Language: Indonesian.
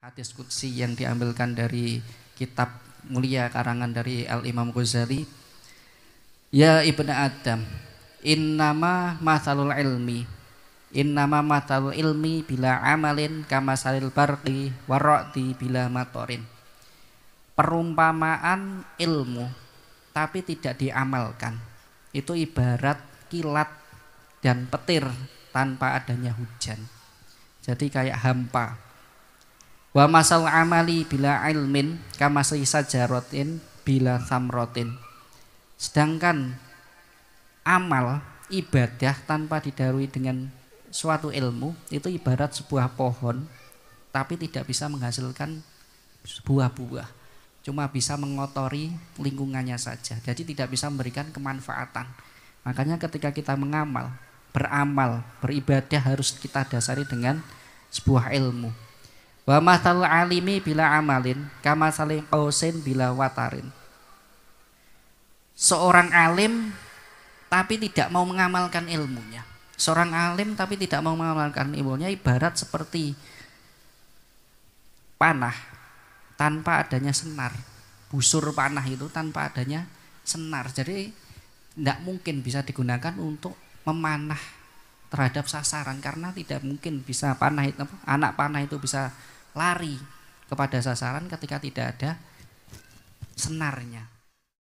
Hadis kudsi yang diambilkan dari kitab mulia karangan dari Al-Imam Ghazali Ya Ibnu Adam Innama mathalul ilmi Innama mathalul ilmi bila amalin kama salil barqi warati bila matorin Perumpamaan ilmu tapi tidak diamalkan Itu ibarat kilat dan petir tanpa adanya hujan Jadi kayak hampa Wa masal amali bila ilmin kama sajarotin bila samrotin. Sedangkan amal ibadah tanpa didarui dengan suatu ilmu itu ibarat sebuah pohon tapi tidak bisa menghasilkan sebuah buah Cuma bisa mengotori lingkungannya saja. Jadi tidak bisa memberikan kemanfaatan. Makanya ketika kita mengamal, beramal, beribadah harus kita dasari dengan sebuah ilmu Wa matalul alimi bila amalin, kama saling kausin bila watarin. Seorang alim tapi tidak mau mengamalkan ilmunya. Seorang alim tapi tidak mau mengamalkan ilmunya ibarat seperti panah tanpa adanya senar. Busur panah itu tanpa adanya senar. Jadi tidak mungkin bisa digunakan untuk memanah terhadap sasaran karena tidak mungkin bisa panah itu anak panah itu bisa lari kepada sasaran ketika tidak ada senarnya.